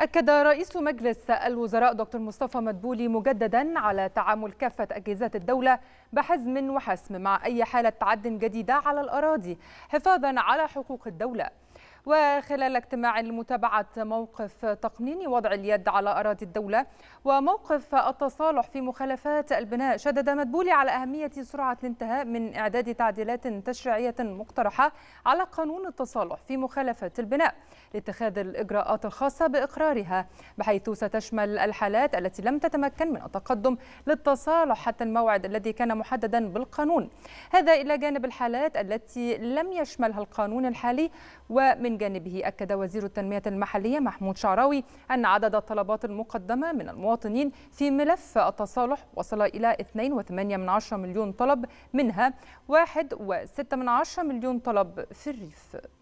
أكد رئيس مجلس الوزراء دكتور مصطفى مدبولي مجددا على تعامل كافة أجهزات الدولة بحزم وحسم مع أي حالة تعد جديدة على الأراضي حفاظا على حقوق الدولة وخلال اجتماع لمتابعة موقف تقنين وضع اليد على أراضي الدولة وموقف التصالح في مخالفات البناء شدد مدبولي على أهمية سرعة الانتهاء من إعداد تعديلات تشريعية مقترحة على قانون التصالح في مخالفات البناء لاتخاذ الإجراءات الخاصة بإقرارها بحيث ستشمل الحالات التي لم تتمكن من التقدم للتصالح حتى الموعد الذي كان محددا بالقانون هذا إلى جانب الحالات التي لم يشملها القانون الحالي ومن جانبه أكد وزير التنمية المحلية محمود شعراوي أن عدد الطلبات المقدمة من المواطنين في ملف التصالح وصل إلى 2.8 مليون طلب منها 1.6 مليون طلب في الريف